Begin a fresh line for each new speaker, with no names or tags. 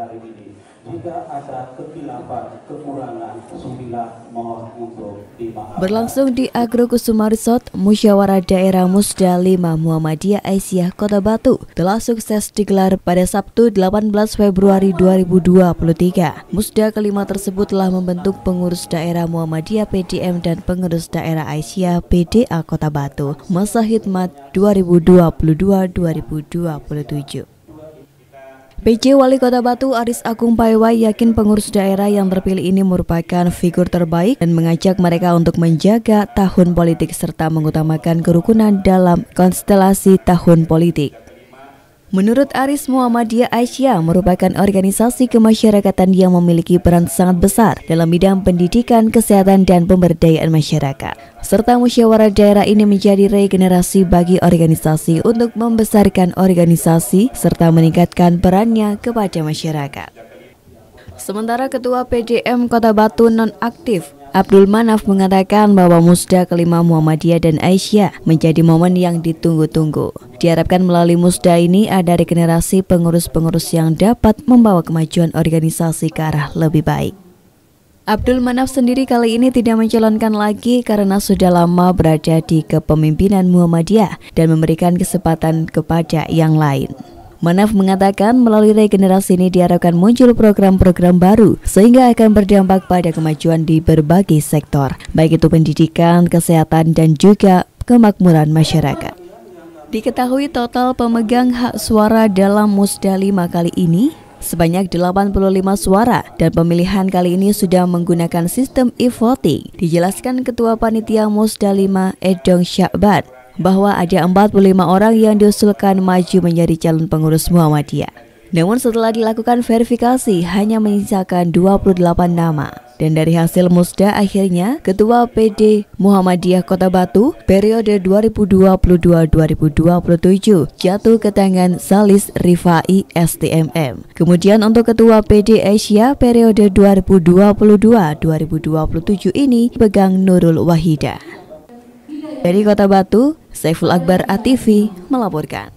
hari ini. Jika ada kekilapan, kekurangan, sembilan mohon untuk dimaafkan. Berlangsung di Agro Kusuma Resort, Musyawarah Daerah Musda Lima Muhammadiyah Aisyah Kota Batu telah sukses digelar pada Sabtu 18 Februari 2023. Musda kelima tersebut telah membentuk pengurus daerah Muhammadiyah PDM dan pengurus daerah Aisyah PDA Kota Batu masa khidmat 2022-2027. PJ Wali Kota Batu Aris Agung Paiwai yakin pengurus daerah yang terpilih ini merupakan figur terbaik dan mengajak mereka untuk menjaga tahun politik serta mengutamakan kerukunan dalam konstelasi tahun politik. Menurut Aris Muhammadiyah Aisyah merupakan organisasi kemasyarakatan yang memiliki peran sangat besar dalam bidang pendidikan, kesehatan, dan pemberdayaan masyarakat. Serta musyawarah daerah ini menjadi regenerasi bagi organisasi untuk membesarkan organisasi serta meningkatkan perannya kepada masyarakat. Sementara Ketua PDM Kota Batu nonaktif Abdul Manaf mengatakan bahwa musda kelima Muhammadiyah dan Aisyah menjadi momen yang ditunggu-tunggu. Diharapkan melalui musda ini ada regenerasi pengurus-pengurus yang dapat membawa kemajuan organisasi ke arah lebih baik. Abdul Manaf sendiri kali ini tidak mencalonkan lagi karena sudah lama berada di kepemimpinan Muhammadiyah dan memberikan kesempatan kepada yang lain. Manaf mengatakan melalui regenerasi ini diharapkan muncul program-program baru sehingga akan berdampak pada kemajuan di berbagai sektor, baik itu pendidikan, kesehatan, dan juga kemakmuran masyarakat. Diketahui total pemegang hak suara dalam Musdalima kali ini sebanyak 85 suara dan pemilihan kali ini sudah menggunakan sistem e-voting. Dijelaskan Ketua Panitia Musdalima Edong Syakbat bahwa ada 45 orang yang diusulkan maju menjadi calon pengurus Muhammadiyah. Namun setelah dilakukan verifikasi hanya menyisakan 28 nama. Dan dari hasil musda akhirnya Ketua PD Muhammadiyah Kota Batu periode 2022-2027 jatuh ke tangan Salis Rifai STMM. Kemudian untuk Ketua PD Asia periode 2022-2027 ini pegang Nurul Wahida. Dari Kota Batu, Saiful Akbar ATV melaporkan.